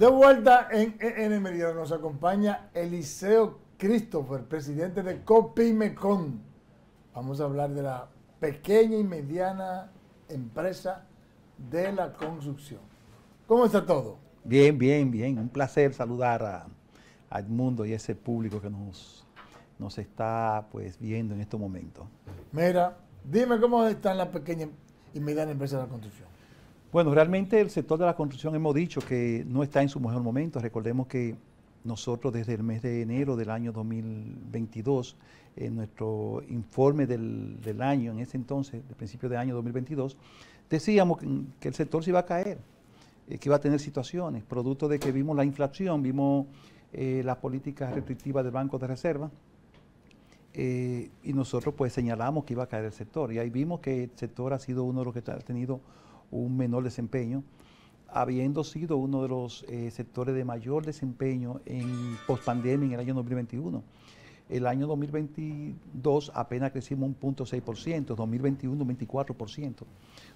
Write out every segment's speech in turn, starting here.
De vuelta en EN Meridiano nos acompaña Eliseo Christopher, presidente de Copimecon. Vamos a hablar de la pequeña y mediana empresa de la construcción. ¿Cómo está todo? Bien, bien, bien. Un placer saludar a, al mundo y a ese público que nos, nos está pues viendo en estos momentos. Mira, dime cómo están la pequeña y mediana empresa de la construcción. Bueno, realmente el sector de la construcción hemos dicho que no está en su mejor momento. Recordemos que nosotros desde el mes de enero del año 2022, en nuestro informe del, año, en ese entonces, de principio del año 2022, decíamos que, el sector se iba a caer, eh, que iba a tener situaciones, producto de que vimos la inflación, vimos eh, las políticas restrictivas del Banco de Reserva, eh, y nosotros pues señalamos que iba a caer el sector. Y ahí vimos que el sector ha sido uno de los que ha tenido un menor desempeño, habiendo sido uno de los eh, sectores de mayor desempeño en pospandemia en el año 2021. El año 2022 apenas crecimos un punto 2021 un 24%.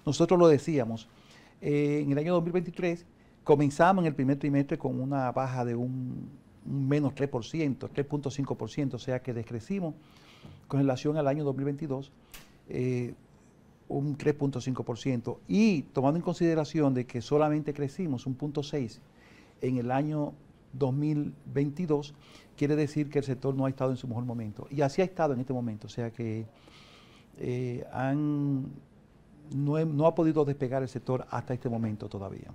Nosotros lo decíamos, eh, en el año 2023 comenzamos en el primer trimestre con una baja de un, menos 3%, 3.5%, o sea que descrecimos con relación al año 2022 un 3.5%. Y tomando en consideración de que solamente crecimos un punto6 en el año 2022, quiere decir que el sector no ha estado en su mejor momento. Y así ha estado en este momento. O sea que eh, han, no, ha podido despegar el sector hasta este momento todavía.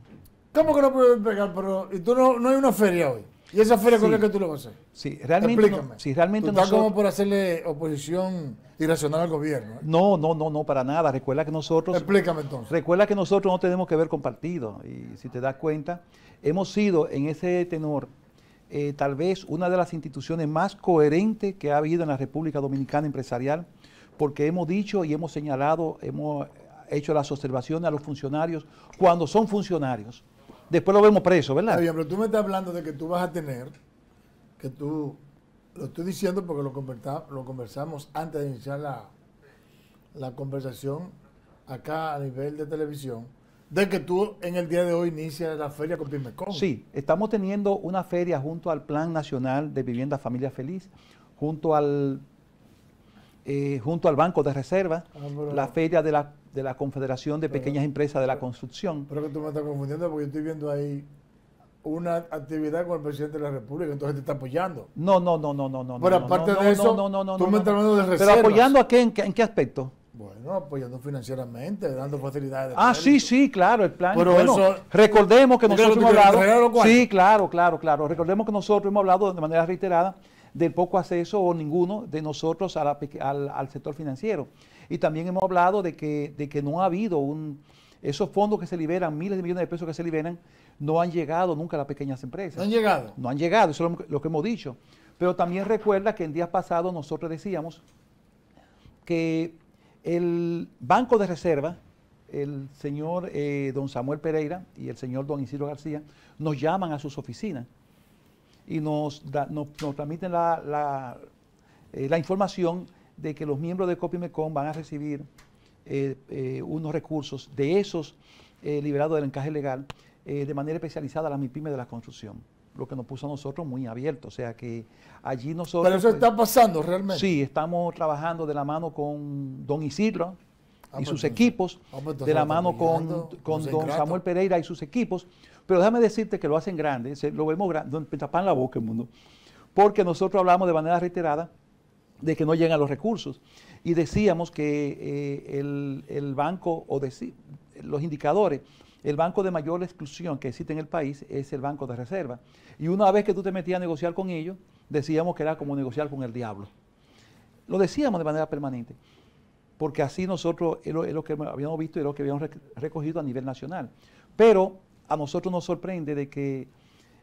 ¿Cómo que no puede despegar? Pero, ¿y tú no hay una feria hoy? ¿Y esa fue la cosa que tú lo vas Sí, realmente. Explícame. sí, realmente ¿Tú como por hacerle oposición irracional al gobierno? ¿eh? No, no, no, no, para nada. Recuerda que nosotros. Explícame entonces. Recuerda que nosotros no tenemos que ver con partidos. Y si te das cuenta, hemos sido en ese tenor. Eh, tal vez una de las instituciones más coherentes que ha habido en la República Dominicana empresarial, porque hemos dicho y hemos señalado, hemos hecho las observaciones a los funcionarios cuando son funcionarios después lo vemos preso, ¿verdad? pero tú me estás hablando de que tú vas a tener, que tú, lo estoy diciendo porque lo, conversamos antes de iniciar la, conversación acá a nivel de televisión, de que tú en el día de hoy inicias la feria con Pimecon. Sí, estamos teniendo una feria junto al Plan Nacional de Vivienda Familia Feliz, junto al eh, junto al Banco de Reserva, ah, la feria de la de la Confederación de Pequeñas Empresas de la Construcción. Pero que tú me estás confundiendo porque yo estoy viendo ahí una actividad con el presidente de la República, entonces te está apoyando. No, no, no, no, no, no. Pero aparte de eso, tú me estás hablando de reservas. Pero apoyando a qué, en qué, aspecto? Bueno, apoyando financieramente, dando eh, facilidades. ah, sí, sí, claro, el plan. Pero eso, recordemos que nosotros hemos hablado. Sí, claro, claro, claro. Recordemos que nosotros hemos hablado de manera reiterada del poco acceso o ninguno de nosotros al sector financiero. Y también hemos hablado de que, de que no ha habido un... Esos fondos que se liberan, miles de millones de pesos que se liberan, no han llegado nunca a las pequeñas empresas. No han llegado. No han llegado, eso es lo que hemos dicho. Pero también recuerda que en días pasados nosotros decíamos que el Banco de Reserva, el señor eh, don Samuel Pereira y el señor don Isidro García, nos llaman a sus oficinas y nos, nos, transmiten la, la eh, información de que los miembros de Copimecon van a recibir eh, eh, unos recursos de esos eh, liberados del encaje legal de manera especializada a las MIPIME de la construcción, lo que nos puso a nosotros muy abiertos. O sea que allí nosotros... Pero eso pues, está pasando realmente. Sí, estamos trabajando de la mano con don Isidro ah, y pues, sus equipos, ah, pues, de la mano con, con don Samuel Pereira y sus equipos, pero déjame decirte que lo hacen grande, lo vemos grande, tapan la boca el mundo, porque nosotros hablamos de manera reiterada de que no llegan los recursos. Y decíamos que eh, el, banco, o decir los indicadores, el banco de mayor exclusión que existe en el país es el banco de reserva. Y una vez que tú te metías a negociar con ellos, decíamos que era como negociar con el diablo. Lo decíamos de manera permanente, porque así nosotros es lo, que habíamos visto y lo que habíamos recogido a nivel nacional. Pero a nosotros nos sorprende de que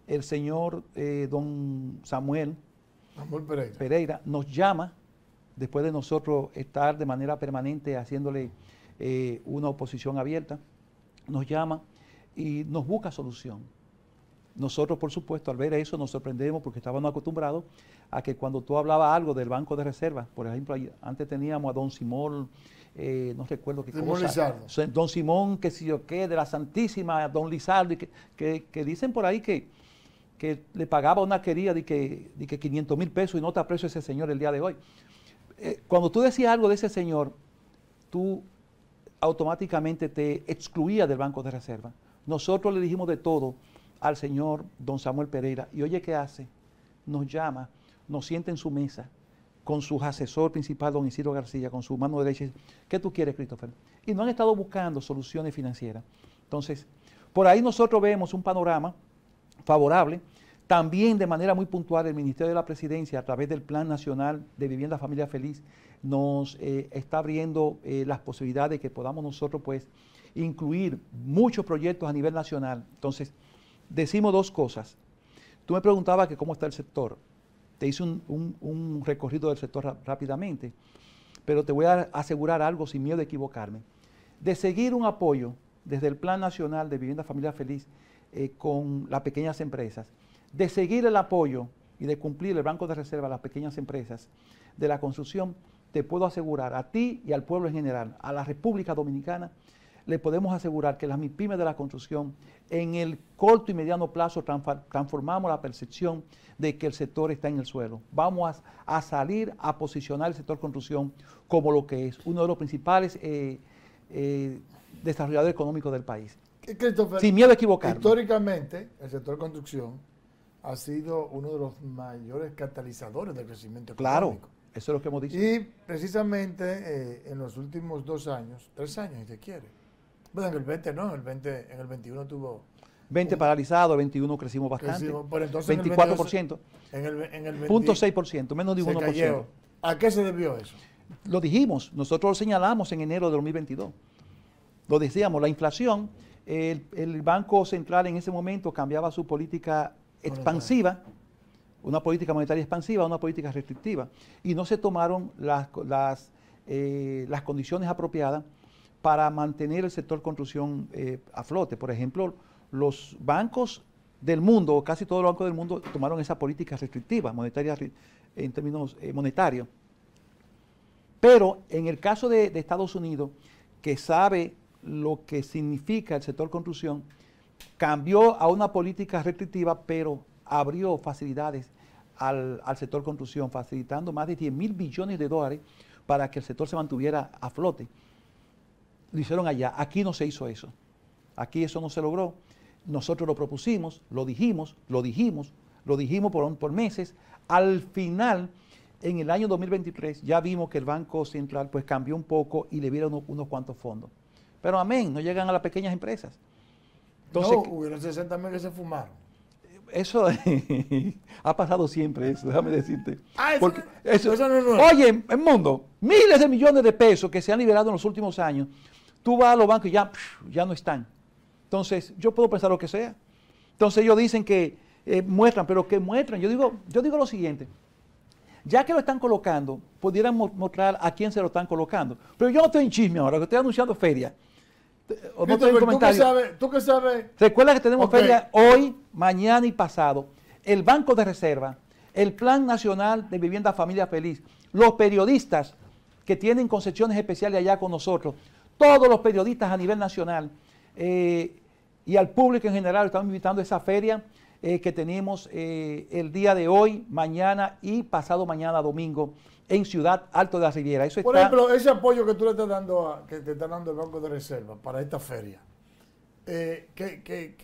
el señor eh, don Samuel Pereira. nos llama después de nosotros estar de manera permanente haciéndole eh, una oposición abierta, nos llama y nos busca solución. Nosotros, por supuesto, al ver eso nos sorprendemos porque estábamos acostumbrados a que cuando tú hablabas algo del Banco de Reservas, por ejemplo, antes teníamos a Don Simón, eh, no recuerdo qué Don Simón, que si yo qué, de la Santísima, Don Lizardo, que dicen por ahí que, que le pagaba una querida de que, de que 500 mil pesos y no te aprecio ese señor el día de hoy. Eh, cuando tú decías algo de ese señor, tú automáticamente te excluías del Banco de Reserva. Nosotros le dijimos de todo al señor don Samuel Pereira y oye, ¿qué hace? Nos llama, nos sienta en su mesa con su asesor principal, don Isidro García, con su mano derecha. ¿Qué tú quieres, Christopher? Y no han estado buscando soluciones financieras. Entonces, por ahí nosotros vemos un panorama favorable. También de manera muy puntual el Ministerio de la Presidencia, a través del Plan Nacional de Vivienda Familia Feliz, nos eh, está abriendo eh, las posibilidades de que podamos nosotros pues incluir muchos proyectos a nivel nacional. Entonces, decimos dos cosas. Tú me preguntabas que cómo está el sector. Te hice un, recorrido del sector rápidamente, pero te voy a asegurar algo sin miedo de equivocarme. De seguir un apoyo desde el Plan Nacional de Vivienda familia Feliz eh, con las pequeñas empresas, de seguir el apoyo y de cumplir el Banco de Reserva a las pequeñas empresas de la construcción, te puedo asegurar a ti y al pueblo en general, a la República Dominicana, le podemos asegurar que las MIPIMES de la construcción en el corto y mediano plazo transformamos la percepción de que el sector está en el suelo. Vamos a, salir a posicionar el sector construcción como lo que es, uno de los principales eh, eh, desarrolladores económicos del país sin miedo a equivocarme. Históricamente, el sector construcción ha sido uno de los mayores catalizadores del crecimiento económico. Claro, eso es lo que hemos dicho. Y precisamente eh, en los últimos dos años, tres años, si se quiere. Bueno, en el 20 no, en el, 20, en el 21 tuvo... 20 el 21 crecimos bastante. 24%. En el, en el, 0.6%, menos de 1%. ¿A qué se debió eso? Lo dijimos, nosotros lo señalamos en enero de 2022. Lo decíamos, la inflación el, Banco Central en ese momento cambiaba su política expansiva, una política monetaria expansiva, una política restrictiva, y no se tomaron las, las, eh, las condiciones apropiadas para mantener el sector construcción eh, a flote. Por ejemplo, los bancos del mundo, casi todos los bancos del mundo, tomaron esa política restrictiva, monetaria en términos eh, monetarios. Pero en el caso de Estados Unidos, que sabe lo que significa el sector construcción, cambió a una política restrictiva, pero abrió facilidades al, sector construcción, facilitando más de 10 mil billones de dólares para que el sector se mantuviera a flote. Lo hicieron allá, aquí no se hizo eso, aquí eso no se logró. Nosotros lo propusimos, lo dijimos, lo dijimos, lo dijimos por, por meses. Al final, en el año 2023, ya vimos que el Banco Central pues cambió un poco y le dieron unos cuantos fondos. Pero amén, no llegan a las pequeñas empresas. Entonces, no, hubieron 60 mil que se fumaron. Eso ha pasado siempre, eso, déjame decirte. Ah, Oye, el mundo, miles de millones de pesos que se han liberado en los últimos años, tú vas a los bancos y ya, ya no están. Entonces, yo puedo pensar lo que sea. Entonces ellos dicen que eh, muestran, pero que muestran. Yo digo, yo digo lo siguiente, ya que lo están colocando, pudieran mostrar a quién se lo están colocando. Pero yo no estoy en chisme ahora, que estoy anunciando feria. ¿tú, qué sabes, ¿Tú Recuerda que tenemos feria hoy, mañana y pasado. El Banco de Reserva, el Plan Nacional de Vivienda Familia Feliz, los periodistas que tienen concesiones especiales allá con nosotros, todos los periodistas a nivel nacional eh, y al público en general, estamos invitando a esa feria eh, que tenemos eh, el día de hoy, mañana y pasado mañana, domingo en Ciudad Alto de la Riviera. Por ejemplo, ese apoyo que tú le estás dando, que te está dando el Banco de Reserva para esta feria, eh, ¿qué,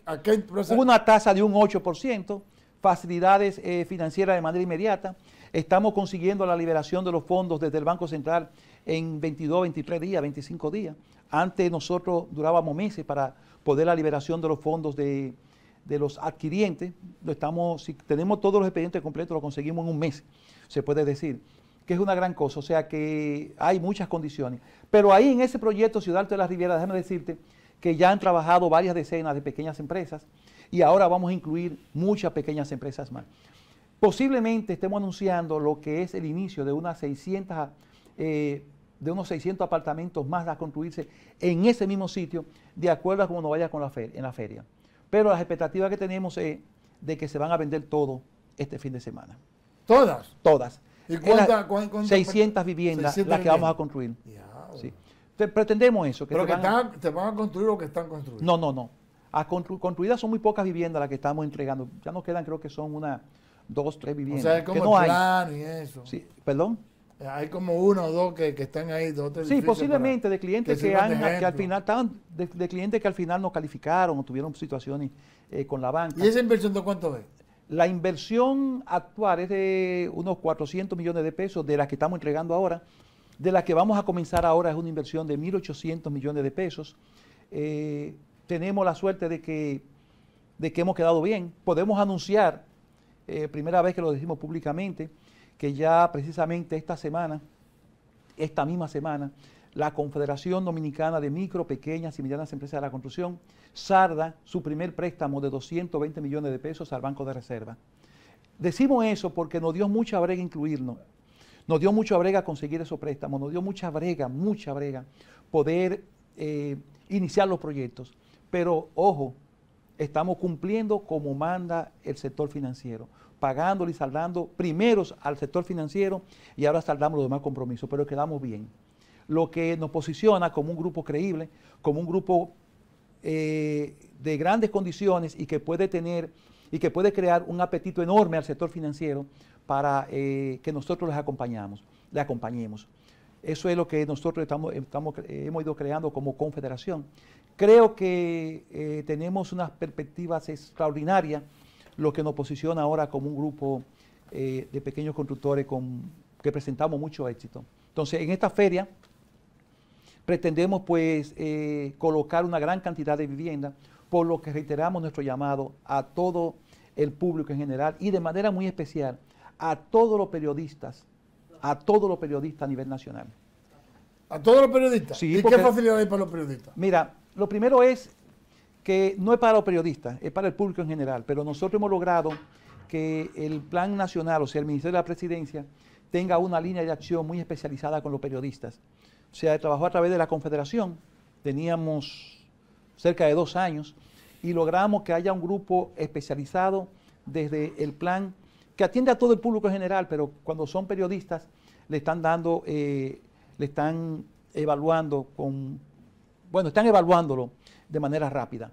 Una tasa de un 8%, facilidades eh, financieras de manera inmediata. Estamos consiguiendo la liberación de los fondos desde el Banco Central en 22, 23 días, 25 días. Antes nosotros durábamos meses para poder la liberación de los fondos de, los adquirientes. si tenemos todos los expedientes completos, lo conseguimos en un mes, se puede decir es una gran cosa, o sea que hay muchas condiciones. Pero ahí en ese proyecto Ciudad Alto de la Riviera, déjame decirte que ya han trabajado varias decenas de pequeñas empresas y ahora vamos a incluir muchas pequeñas empresas más. Posiblemente estemos anunciando lo que es el inicio de unas 600, eh, de unos 600 apartamentos más a construirse en ese mismo sitio, de acuerdo a cómo nos vaya con la feria, en la feria. Pero las expectativas que tenemos es de que se van a vender todo este fin de semana. Todas. Todas. ¿Y cuántas 600 viviendas las que vamos a construir. Pretendemos eso. Que Pero que te van a construir lo que están construidas. No, no, no. A construidas son muy pocas viviendas las que estamos entregando. Ya nos quedan, creo que son una, dos, tres viviendas. O sea, es como que no hay. y eso. perdón. Eh, hay como uno o dos que, están ahí, dos, tres Sí, posiblemente de clientes que, han, que al final estaban, de, clientes que al final no calificaron o tuvieron situaciones eh, con la banca. ¿Y esa inversión de cuánto es? La inversión actual es de unos 400 millones de pesos de las que estamos entregando ahora. De las que vamos a comenzar ahora es una inversión de 1.800 millones de pesos. Eh, tenemos la suerte de que, de que hemos quedado bien. Podemos anunciar, eh, primera vez que lo decimos públicamente, que ya precisamente esta semana, esta misma semana, la Confederación Dominicana de Micro, Pequeñas y Medianas Empresas de la Construcción, sarda su primer préstamo de 220 millones de pesos al Banco de Reserva. Decimos eso porque nos dio mucha brega incluirnos, nos dio mucha brega conseguir esos préstamos, nos dio mucha brega, mucha brega poder eh, iniciar los proyectos. Pero ojo, estamos cumpliendo como manda el sector financiero, pagándole y saldando primeros al sector financiero y ahora saldamos los demás compromisos, pero quedamos bien lo que nos posiciona como un grupo creíble, como un grupo eh, de grandes condiciones y que puede tener y que puede crear un apetito enorme al sector financiero para eh, que nosotros les acompañamos, le acompañemos. Eso es lo que nosotros hemos ido creando como confederación. Creo que eh, tenemos unas perspectivas extraordinarias, lo que nos posiciona ahora como un grupo de pequeños constructores que presentamos mucho éxito. Entonces, en esta feria Pretendemos pues eh, colocar una gran cantidad de vivienda por lo que reiteramos nuestro llamado a todo el público en general y de manera muy especial a todos los periodistas, a todos los periodistas a nivel nacional. ¿A todos los periodistas? Sí, ¿Y qué facilidad hay para los periodistas? Mira, lo primero es que no es para los periodistas, es para el público en general, pero nosotros hemos logrado que el Plan Nacional, o sea, el Ministerio de la Presidencia, tenga una línea de acción muy especializada con los periodistas se trabajó a través de la Confederación. Teníamos cerca de dos años y logramos que haya un grupo especializado desde el plan que atiende a todo el público en general, pero cuando son periodistas le están dando, eh, le están evaluando con, bueno, están evaluándolo de manera rápida.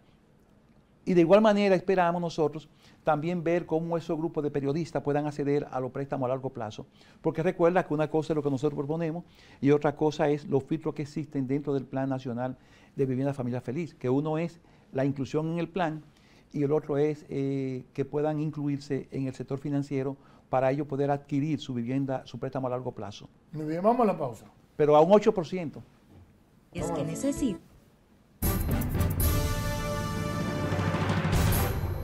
Y de igual manera esperamos nosotros también ver cómo esos grupos de periodistas puedan acceder a los préstamos a largo plazo. Porque recuerda que una cosa es lo que nosotros proponemos y otra cosa es los filtros que existen dentro del Plan Nacional de Vivienda familia Feliz, que uno es la inclusión en el plan y el otro es eh, que puedan incluirse en el sector financiero para ellos poder adquirir su vivienda, su préstamo a largo plazo. Muy bien, a la pausa. Pero a un 8%. Es que necesito.